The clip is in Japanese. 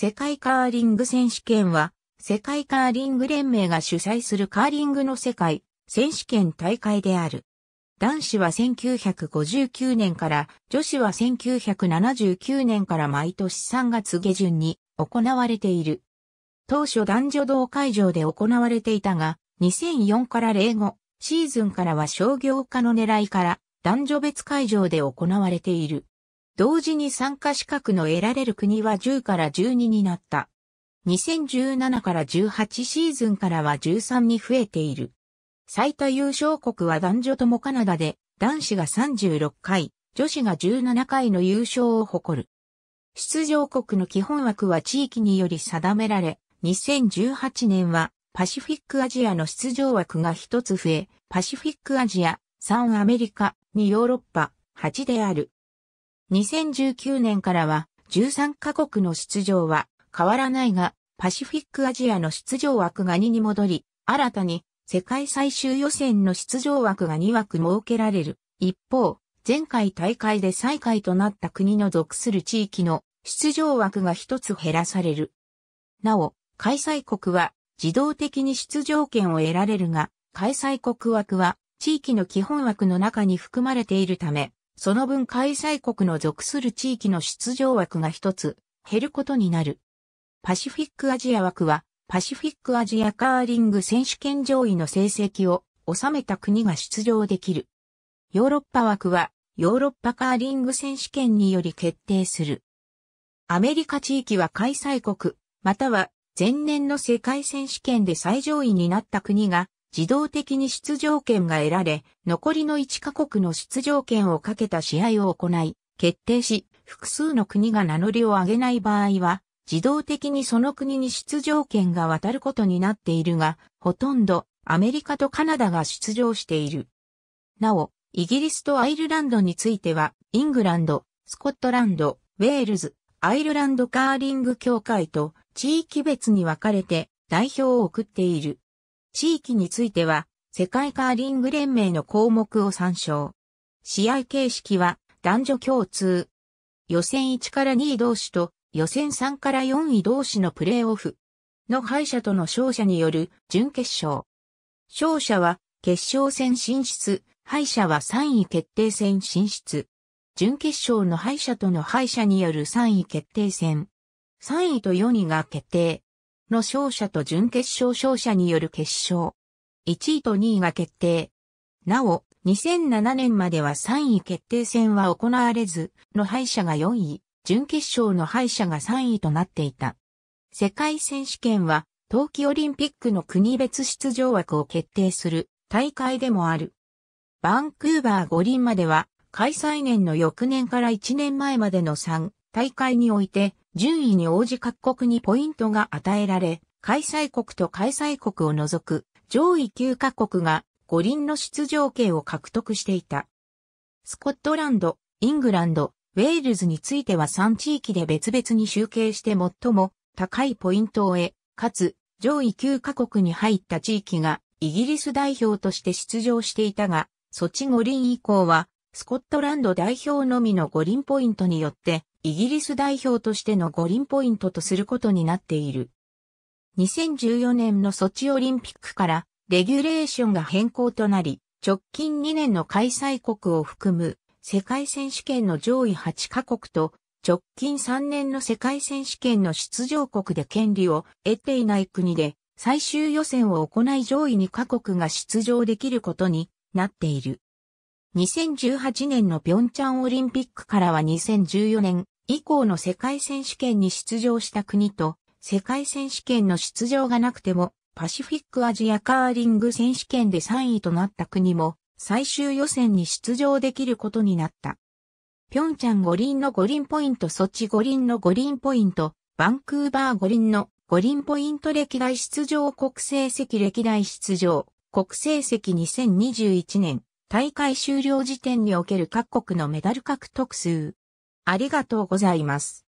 世界カーリング選手権は、世界カーリング連盟が主催するカーリングの世界選手権大会である。男子は1959年から、女子は1979年から毎年3月下旬に行われている。当初男女同会場で行われていたが、2004から05シーズンからは商業化の狙いから男女別会場で行われている。同時に参加資格の得られる国は10から12になった。2017から18シーズンからは13に増えている。最多優勝国は男女ともカナダで、男子が36回、女子が17回の優勝を誇る。出場国の基本枠は地域により定められ、2018年はパシフィックアジアの出場枠が一つ増え、パシフィックアジア、3アメリカ、2ヨーロッパ、8である。2019年からは13カ国の出場は変わらないが、パシフィックアジアの出場枠が2に戻り、新たに世界最終予選の出場枠が2枠設けられる。一方、前回大会で最下位となった国の属する地域の出場枠が一つ減らされる。なお、開催国は自動的に出場権を得られるが、開催国枠は地域の基本枠の中に含まれているため、その分開催国の属する地域の出場枠が一つ減ることになる。パシフィックアジア枠は、パシフィックアジアカーリング選手権上位の成績を収めた国が出場できる。ヨーロッパ枠は、ヨーロッパカーリング選手権により決定する。アメリカ地域は開催国、または前年の世界選手権で最上位になった国が自動的に出場権が得られ、残りの1カ国の出場権をかけた試合を行い、決定し、複数の国が名乗りを上げない場合は、自動的にその国に出場権が渡ることになっているが、ほとんどアメリカとカナダが出場している。なお、イギリスとアイルランドについては、イングランド、スコットランド、ウェールズ、アイルランドカーリング協会と地域別に分かれて代表を送っている。地域については、世界カーリング連盟の項目を参照。試合形式は男女共通。予選1から2位同士と予選3から4位同士のプレーオフの敗者との勝者による準決勝。勝者は決勝戦進出、敗者は3位決定戦進出。準決勝の敗者との敗者による3位決定戦。3位と4位が決定。の勝者と準決勝勝者による決勝。1位と2位が決定。なお、2007年までは3位決定戦は行われず、の敗者が4位、準決勝の敗者が3位となっていた。世界選手権は、冬季オリンピックの国別出場枠を決定する大会でもある。バンクーバー五輪までは、開催年の翌年から1年前までの3大会において、順位に応じ各国にポイントが与えられ、開催国と開催国を除く上位9カ国が五輪の出場権を獲得していた。スコットランド、イングランド、ウェールズについては3地域で別々に集計して最も高いポイントを得、かつ上位9カ国に入った地域がイギリス代表として出場していたが、ソチ五輪以降はスコットランド代表のみの五輪ポイントによってイギリス代表としての五輪ポイントとすることになっている。2014年のソチオリンピックからレギュレーションが変更となり、直近2年の開催国を含む世界選手権の上位8カ国と直近3年の世界選手権の出場国で権利を得ていない国で最終予選を行い上位2カ国が出場できることになっている。2018年の平昌オリンピックからは2014年以降の世界選手権に出場した国と、世界選手権の出場がなくても、パシフィックアジアカーリング選手権で3位となった国も、最終予選に出場できることになった。ピョンチャン五輪の五輪ポイント、ソチ五輪の五輪ポイント、バンクーバー五輪の五輪ポイント歴代出場国成績歴代出場国成績2021年大会終了時点における各国のメダル獲得数ありがとうございます。